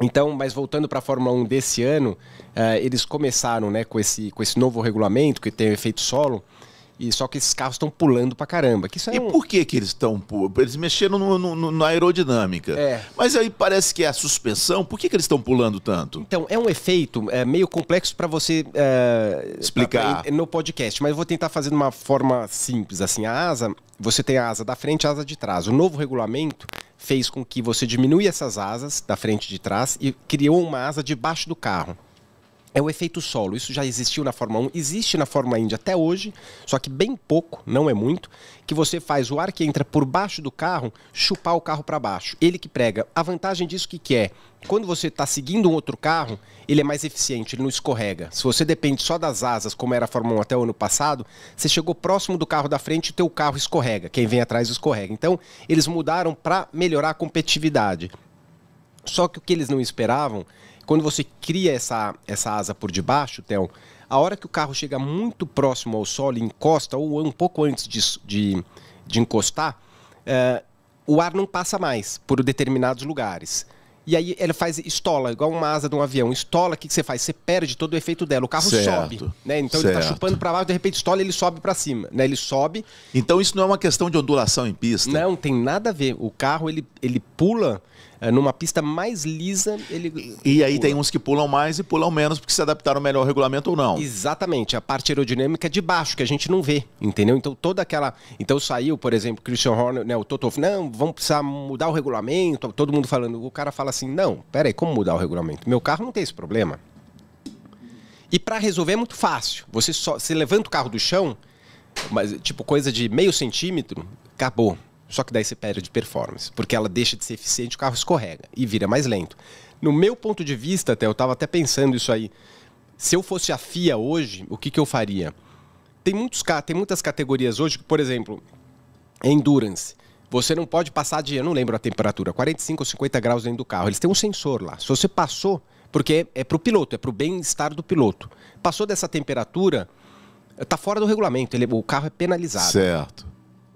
Então, mas voltando para a Fórmula 1 desse ano, uh, eles começaram né, com, esse, com esse novo regulamento que tem o efeito solo. E só que esses carros estão pulando pra caramba. Que isso é e um... por que, que eles estão pulando? Eles mexeram no, no, na aerodinâmica. É. Mas aí parece que é a suspensão. Por que, que eles estão pulando tanto? Então, é um efeito é, meio complexo para você é, explicar pra, é, é, no podcast, mas eu vou tentar fazer de uma forma simples. Assim, a asa, você tem a asa da frente e a asa de trás. O novo regulamento fez com que você diminui essas asas da frente e de trás e criou uma asa debaixo do carro é o efeito solo. Isso já existiu na Fórmula 1, existe na Fórmula Indy até hoje, só que bem pouco, não é muito, que você faz o ar que entra por baixo do carro chupar o carro para baixo. Ele que prega. A vantagem disso que, que é? Quando você está seguindo um outro carro, ele é mais eficiente, ele não escorrega. Se você depende só das asas, como era a Fórmula 1 até o ano passado, você chegou próximo do carro da frente e teu carro escorrega. Quem vem atrás escorrega. Então, eles mudaram para melhorar a competitividade. Só que o que eles não esperavam quando você cria essa, essa asa por debaixo, Théo, a hora que o carro chega muito próximo ao solo e encosta, ou um pouco antes de, de, de encostar, eh, o ar não passa mais por determinados lugares. E aí ele faz estola, igual uma asa de um avião. Estola, o que, que você faz? Você perde todo o efeito dela. O carro certo. sobe, né? Então tá certo. ele está chupando para baixo, de repente estola, ele sobe para cima, né? Ele sobe. Então isso não é uma questão de ondulação em pista. Não, tem nada a ver. O carro ele, ele pula é, numa pista mais lisa, ele. E aí pula. tem uns que pulam mais e pulam menos porque se adaptaram melhor ao regulamento ou não. Exatamente, a parte aerodinâmica é de baixo, que a gente não vê, entendeu? Então toda aquela. Então saiu, por exemplo, Christian Horner, né, o Toto, não, vamos precisar mudar o regulamento, todo mundo falando. O cara fala assim: não, peraí, como mudar o regulamento? Meu carro não tem esse problema. E para resolver é muito fácil. Você só se levanta o carro do chão, mas tipo coisa de meio centímetro, acabou. Só que daí você perde performance, porque ela deixa de ser eficiente, o carro escorrega e vira mais lento. No meu ponto de vista, até eu estava até pensando isso aí. Se eu fosse a FIA hoje, o que, que eu faria? Tem, muitos, tem muitas categorias hoje que, por exemplo, endurance. Você não pode passar de, eu não lembro a temperatura, 45 ou 50 graus dentro do carro. Eles têm um sensor lá. Se você passou, porque é, é para o piloto, é para o bem-estar do piloto. Passou dessa temperatura, está fora do regulamento. Ele, o carro é penalizado. Certo.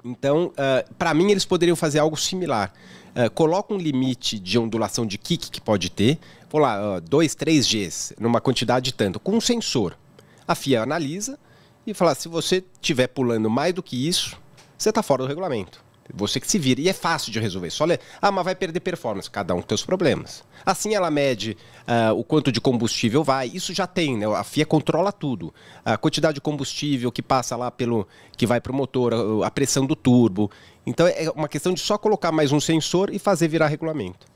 Então, uh, ah, para mim, eles poderiam fazer algo similar. Uh, coloca um limite de ondulação de kick que pode ter, vou lá, 2, uh, 3 Gs, numa quantidade de tanto, com um sensor. A FIA analisa e fala: se você estiver pulando mais do que isso, você está fora do regulamento. Você que se vira. E é fácil de resolver. Só ler. Ah, mas vai perder performance. Cada um com seus problemas. Assim ela mede uh, o quanto de combustível vai. Isso já tem, né? A FIA controla tudo. A quantidade de combustível que passa lá pelo. que vai para o motor, a pressão do turbo. Então é, é uma questão de só colocar mais um sensor e fazer virar regulamento.